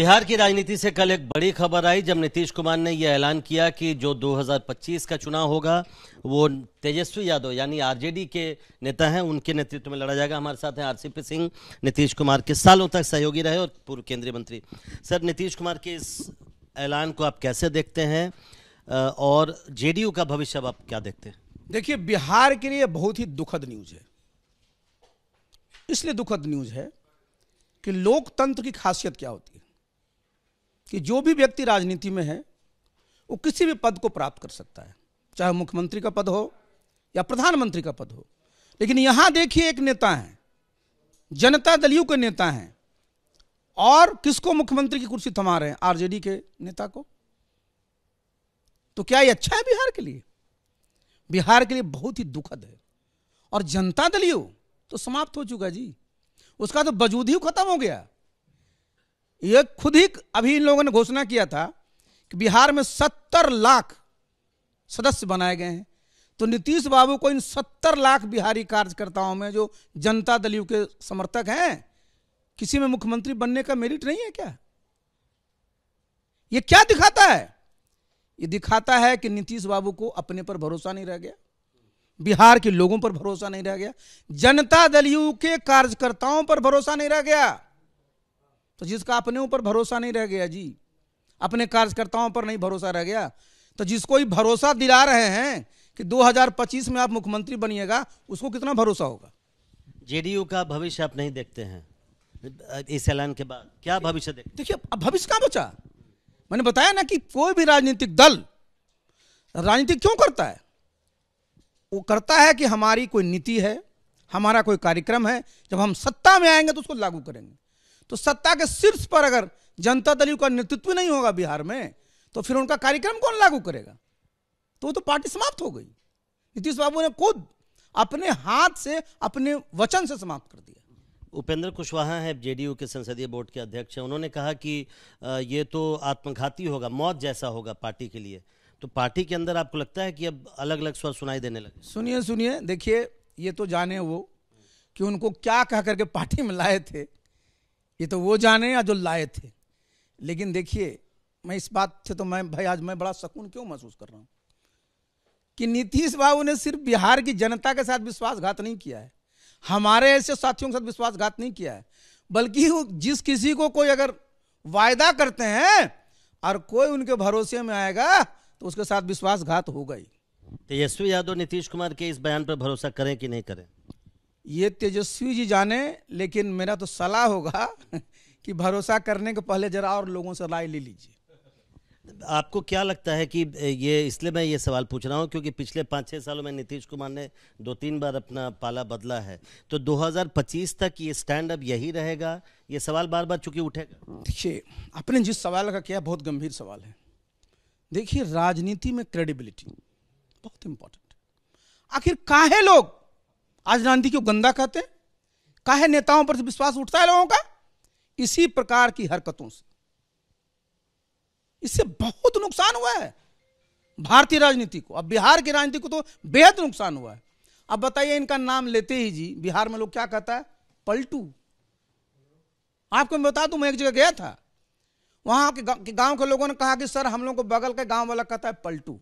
बिहार की राजनीति से कल एक बड़ी खबर आई जब नीतीश कुमार ने यह ऐलान किया कि जो 2025 का चुनाव होगा वो तेजस्वी यादव यानी आरजेडी के नेता हैं उनके नेतृत्व में लड़ा जाएगा हमारे साथ हैं आरसीपी सिंह नीतीश कुमार के सालों तक सहयोगी रहे और पूर्व केंद्रीय मंत्री सर नीतीश कुमार के इस ऐलान को आप कैसे देखते हैं और जे का भविष्य आप क्या देखते हैं देखिए बिहार के लिए बहुत ही दुखद न्यूज है इसलिए दुखद न्यूज है कि लोकतंत्र की खासियत क्या होती है कि जो भी व्यक्ति राजनीति में है वो किसी भी पद को प्राप्त कर सकता है चाहे मुख्यमंत्री का पद हो या प्रधानमंत्री का पद हो लेकिन यहां देखिए एक नेता है जनता दलियों के नेता हैं और किसको मुख्यमंत्री की कुर्सी थमा रहे हैं आरजेडी के नेता को तो क्या ये अच्छा है बिहार के लिए बिहार के लिए बहुत ही दुखद है और जनता दलियों तो समाप्त हो चुका जी उसका तो वजूद ही खत्म हो गया ये खुद ही अभी इन लोगों ने घोषणा किया था कि बिहार में सत्तर लाख सदस्य बनाए गए हैं तो नीतीश बाबू को इन सत्तर लाख बिहारी कार्यकर्ताओं में जो जनता दलियों के समर्थक हैं किसी में मुख्यमंत्री बनने का मेरिट नहीं है क्या ये क्या दिखाता है ये दिखाता है कि नीतीश बाबू को अपने पर भरोसा नहीं रह गया बिहार के लोगों पर भरोसा नहीं रह गया जनता दल यू के कार्यकर्ताओं पर भरोसा नहीं रह गया तो जिसका अपने ऊपर भरोसा नहीं रह गया जी अपने कार्यकर्ताओं पर नहीं भरोसा रह गया तो जिसको ये भरोसा दिला रहे हैं कि 2025 में आप मुख्यमंत्री बनिएगा उसको कितना भरोसा होगा जेडीयू का भविष्य आप नहीं देखते हैं इस ऐलान के बाद क्या भविष्य देखते देखिए अब भविष्य कहाँ बचा मैंने बताया ना कि कोई भी राजनीतिक दल राजनीति क्यों करता है वो करता है कि हमारी कोई नीति है हमारा कोई कार्यक्रम है जब हम सत्ता में आएंगे तो उसको लागू करेंगे तो सत्ता के शीर्ष पर अगर जनता दल का नेतृत्व नहीं होगा बिहार में तो फिर उनका कार्यक्रम कौन लागू करेगा तो वो तो पार्टी समाप्त हो गई नीतीश बाबू ने खुद अपने हाथ से अपने वचन से समाप्त कर दिया उपेंद्र कुशवाहा हैं जेडीयू के संसदीय बोर्ड के अध्यक्ष हैं उन्होंने कहा कि ये तो आत्मघाती होगा मौत जैसा होगा पार्टी के लिए तो पार्टी के अंदर आपको लगता है कि अब अलग अलग स्वर सुनाई देने लगे सुनिए सुनिए देखिए ये तो जाने वो कि उनको क्या कह करके पार्टी में लाए थे ये तो वो जाने या जो लाए थे लेकिन देखिए मैं इस बात से तो मैं भाई आज मैं बड़ा सुकून क्यों महसूस कर रहा हूँ कि नीतीश बाबू ने सिर्फ बिहार की जनता के साथ विश्वासघात नहीं किया है हमारे ऐसे साथियों के साथ विश्वासघात नहीं किया है बल्कि जिस किसी को कोई अगर वायदा करते हैं और कोई उनके भरोसे में आएगा तो उसके साथ विश्वासघात हो गई तेजस्वी तो यादव नीतीश कुमार के इस बयान पर भरोसा करें कि नहीं करें ये तेजस्वी जी जाने लेकिन मेरा तो सलाह होगा कि भरोसा करने के पहले जरा और लोगों से राय ले लीजिए आपको क्या लगता है कि ये इसलिए मैं ये सवाल पूछ रहा हूँ क्योंकि पिछले पाँच छः सालों में नीतीश कुमार ने दो तीन बार अपना पाला बदला है तो 2025 तक ये स्टैंड अप यही रहेगा ये सवाल बार बार चूंकि उठेगा देखिए आपने जिस सवाल का किया बहुत गंभीर सवाल है देखिए राजनीति में क्रेडिबिलिटी बहुत इंपॉर्टेंट आखिर काहे लोग आज राजनीति को गंदा कहते हैं काहे नेताओं पर विश्वास उठता है लोगों का इसी प्रकार की हरकतों से इससे बहुत नुकसान हुआ है भारतीय राजनीति को अब बिहार की राजनीति को तो बेहद नुकसान हुआ है अब बताइए इनका नाम लेते ही जी बिहार में लोग क्या कहता है पलटू आपको मैं बता दू मैं एक जगह गया था वहां के गांव के लोगों ने कहा कि सर हम लोग को बगल के गांव वाला कहता है पलटू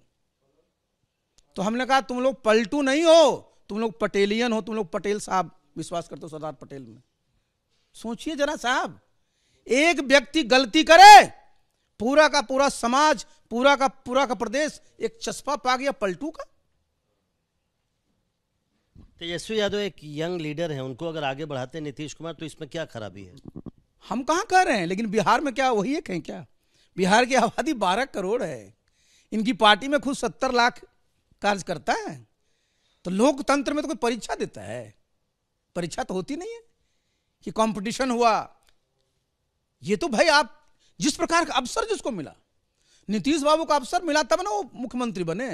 तो हमने कहा तुम लोग पलटू नहीं हो तुम लोग पटेलियन हो तुम लोग पटेल साहब विश्वास करते हो सरदार पटेल में सोचिए जरा साहब एक व्यक्ति गलती करे पूरा का पूरा समाज पूरा का पूरा का प्रदेश एक चस्पा पा गया पलटू का तेजस्वी तो यादव एक यंग लीडर है उनको अगर आगे बढ़ाते नीतीश कुमार तो इसमें क्या खराबी है हम कहा कह रहे हैं लेकिन बिहार में क्या वही एक है क्या बिहार की आबादी बारह करोड़ है इनकी पार्टी में खुद सत्तर लाख कार्यकर्ता है तो लोकतंत्र में तो कोई परीक्षा देता है परीक्षा तो होती नहीं है कि कंपटीशन हुआ ये तो भाई आप जिस प्रकार का अवसर जिसको मिला नीतीश बाबू का अवसर मिला तब ना वो मुख्यमंत्री बने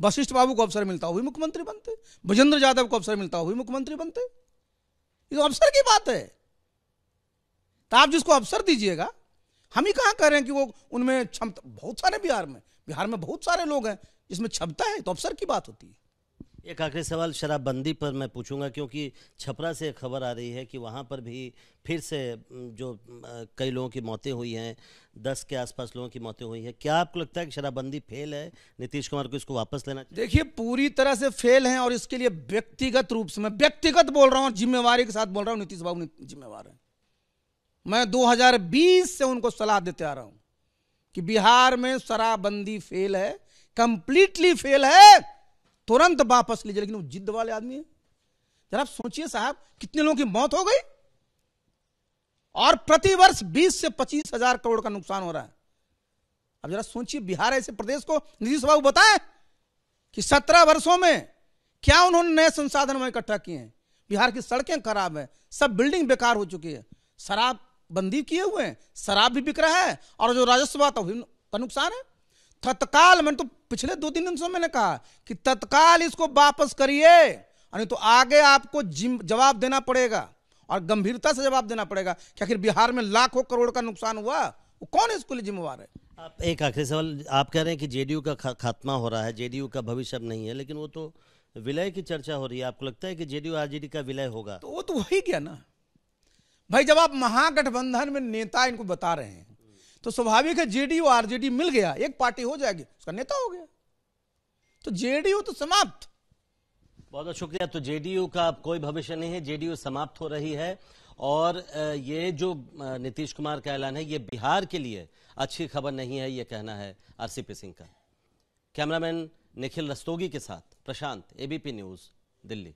वशिष्ठ बाबू को अवसर मिलता हुआ मुख्यमंत्री बनते बजेंद्र यादव को अवसर मिलता वही मुख्यमंत्री बनते ये तो अवसर की बात है तो आप जिसको अवसर दीजिएगा हम ही कहां कह रहे हैं कि वो उनमें क्षमता बहुत सारे बिहार में बिहार में बहुत सारे लोग हैं जिसमें क्षमता है तो अवसर की बात होती है एक आखिरी सवाल शराबबंदी पर मैं पूछूंगा क्योंकि छपरा से खबर आ रही है कि वहाँ पर भी फिर से जो कई लोगों की मौतें हुई हैं दस के आसपास लोगों की मौतें हुई हैं क्या आपको लगता है कि शराबबंदी फेल है नीतीश कुमार को इसको वापस लेना देखिए पूरी तरह से फेल है और इसके लिए व्यक्तिगत रूप से मैं व्यक्तिगत बोल रहा हूँ जिम्मेवारी के साथ बोल रहा हूँ नीतीश बाबू जिम्मेवार है मैं दो से उनको सलाह देते आ रहा हूँ कि बिहार में शराबबंदी फेल है कंप्लीटली फेल है तुरंत वापस लीजिए लेकिन वो जिद वाले आदमी है जरा आप सोचिए साहब कितने लोगों की मौत हो गई और प्रतिवर्ष 20 से पच्चीस हजार करोड़ का नुकसान हो रहा है अब जरा सोचिए बिहार ऐसे प्रदेश को नीतीश बाबू बताए कि सत्रह वर्षों में क्या उन्होंने नए संसाधन में इकट्ठा किए हैं बिहार की सड़कें खराब है सब बिल्डिंग बेकार हो चुकी है शराब बंदी किए हुए हैं शराब भी बिक रहा है और जो राजस्व आता तो का नुकसान है तत्काल मैंने तो पिछले दो तीन दिन से मैंने कहा कि तत्काल इसको वापस करिए नहीं तो आगे आपको जवाब देना पड़ेगा और गंभीरता से जवाब देना पड़ेगा कि आखिर बिहार में लाखों करोड़ का नुकसान हुआ वो कौन है इसके लिए जिम्मेवार है आप एक आखिरी सवाल आप कह रहे हैं कि जेडीयू का खा, खात्मा हो रहा है जेडीयू का भविष्य अब नहीं है लेकिन वो तो विलय की चर्चा हो रही है आपको लगता है कि जेडीयू आरजेडी का विलय होगा तो वो तो वही क्या ना भाई जब आप महागठबंधन में नेता इनको बता रहे हैं तो स्वाभाविक है जेडीयू आरजेडी मिल गया एक पार्टी हो जाएगी उसका नेता हो गया तो जेडीयू तो समाप्त बहुत बहुत शुक्रिया तो जेडीयू का कोई भविष्य नहीं है जेडीयू समाप्त हो रही है और ये जो नीतीश कुमार का ऐलान है ये बिहार के लिए अच्छी खबर नहीं है ये कहना है आरसीपी सिंह का कैमरामैन निखिल रस्तोगी के साथ प्रशांत एबीपी न्यूज दिल्ली